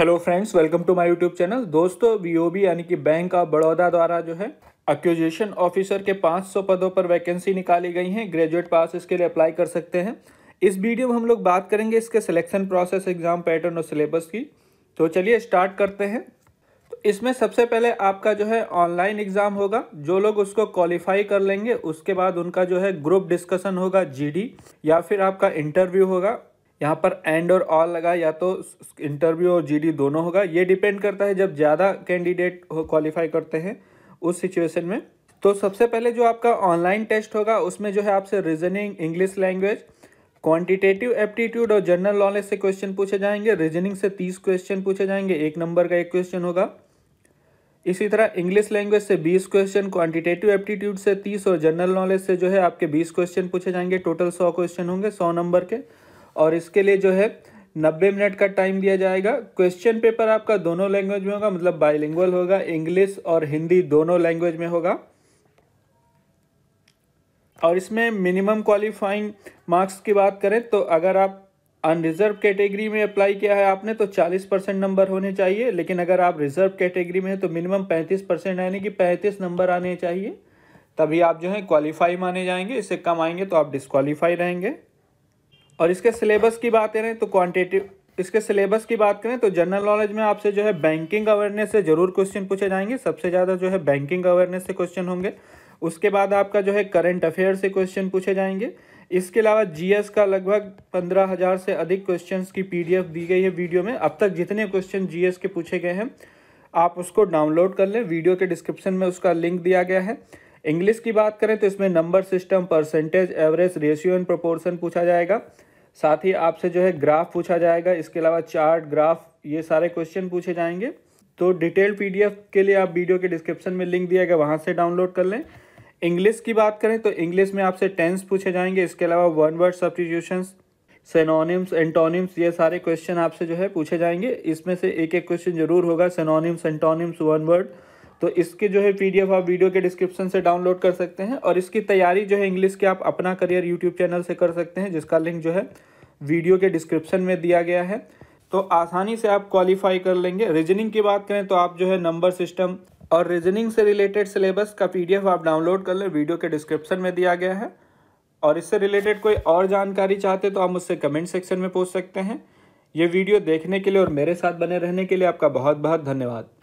hello friends welcome to my YouTube channel दोस्तों BOB यानी कि बैंक ऑफ बड़ौदा द्वारा जो है अक्यूजेशन ऑफिसर के 500 पदों पर वैकेंसी निकाली गई हैं ग्रेजुएट पास इसके लिए अप्लाई कर सकते हैं इस वीडियो में हम लोग बात करेंगे इसके सिलेक्शन प्रोसेस एग्जाम पैटर्न और सिलेबस की तो चलिए स्टार्ट करते हैं तो इसमें सबसे पहले आपका जो है ऑनलाइन एग्ज़ाम होगा जो लोग उसको क्वालिफाई कर लेंगे उसके बाद उनका जो है ग्रुप डिस्कशन होगा जीडी या फिर आपका इंटरव्यू होगा यहाँ पर एंड और ऑल लगा या तो इंटरव्यू और जीडी दोनों होगा ये डिपेंड करता है जब ज़्यादा कैंडिडेट क्वालिफाई करते हैं उस सिचुएशन में तो सबसे पहले जो आपका ऑनलाइन टेस्ट होगा उसमें जो है आपसे reasoning English language quantitative aptitude और जनरल नॉलेज से क्वेश्चन पूछे जाएंगे रीजनिंग से तीस क्वेश्चन पूछे जाएंगे एक नंबर का एक क्वेश्चन होगा इसी तरह इंग्लिश लैंग्वेज से बीस क्वेश्चन क्वांटिटेटिव एप्टीट्यूड से तीस और जनरल नॉलेज से जो है आपके बीस क्वेश्चन पूछे जाएंगे टोटल सौ क्वेश्चन होंगे सौ नंबर के और इसके लिए जो है नब्बे मिनट का टाइम दिया जाएगा क्वेश्चन पेपर आपका दोनों लैंग्वेज में होगा मतलब बाइलिंगुअल होगा इंग्लिश और हिंदी दोनों लैंग्वेज में होगा और इसमें मिनिमम क्वालिफाइंग मार्क्स की बात करें तो अगर आप अनरिजर्व कैटेगरी में अप्लाई किया है आपने तो 40 परसेंट नंबर होने चाहिए लेकिन अगर आप रिजर्व कैटेगरी में हैं तो मिनिमम 35 परसेंट यानी कि 35 नंबर आने चाहिए तभी आप जो है क्वालिफाई माने जाएंगे इससे कम आएंगे तो आप डिसक्वालीफाई रहेंगे और इसके सिलेबस की बात करें तो क्वान्टिटिव इसके सिलेबस की बात करें तो जनरल नॉलेज में आपसे जो है बैंकिंग अवेयरनेस से जरूर क्वेश्चन पूछे जाएंगे सबसे ज़्यादा जो है बैंकिंग अवेयरनेस से क्वेश्चन होंगे उसके बाद आपका जो है करंट अफेयर से क्वेश्चन पूछे जाएंगे इसके अलावा जीएस का लगभग पंद्रह हज़ार से अधिक क्वेश्चंस की पीडीएफ दी गई है वीडियो में अब तक जितने क्वेश्चन जीएस के पूछे गए हैं आप उसको डाउनलोड कर लें वीडियो के डिस्क्रिप्शन में उसका लिंक दिया गया है इंग्लिश की बात करें तो इसमें number system percentage average ratio and proportion पूछा जाएगा साथ ही आपसे जो है ग्राफ पूछा जाएगा इसके अलावा चार्ट ग्राफ ये सारे क्वेश्चन पूछे जाएंगे तो डिटेल पीडीएफ के लिए आप वीडियो के डिस्क्रिप्शन में लिंक दिया गया वहाँ से डाउनलोड कर लें इंग्लिश की बात करें तो इंग्लिश में आपसे टेंस पूछे जाएंगे इसके अलावा one word substitutions synonyms antonyms ये सारे क्वेश्चन आपसे जो है पूछे जाएंगे इसमें से एक एक क्वेश्चन जरूर होगा सेनोनिम्स एंटोनिम्स वन वर्ड तो इसके जो है पीडीएफ आप वीडियो के डिस्क्रिप्शन से डाउनलोड कर सकते हैं और इसकी तैयारी जो है इंग्लिश के आप अपना करियर यूट्यूब चैनल से कर सकते हैं जिसका लिंक जो है वीडियो के डिस्क्रिप्शन में दिया गया है तो आसानी से आप क्वालिफाई कर लेंगे रीजनिंग की बात करें तो आप जो है नंबर सिस्टम और रीजनिंग से रिलेटेड सिलेबस का पीडीएफ आप डाउनलोड कर लें वीडियो के डिस्क्रिप्शन में दिया गया है और इससे रिलेटेड कोई और जानकारी चाहते तो आप मुझसे कमेंट सेक्शन में पूछ सकते हैं ये वीडियो देखने के लिए और मेरे साथ बने रहने के लिए आपका बहुत बहुत धन्यवाद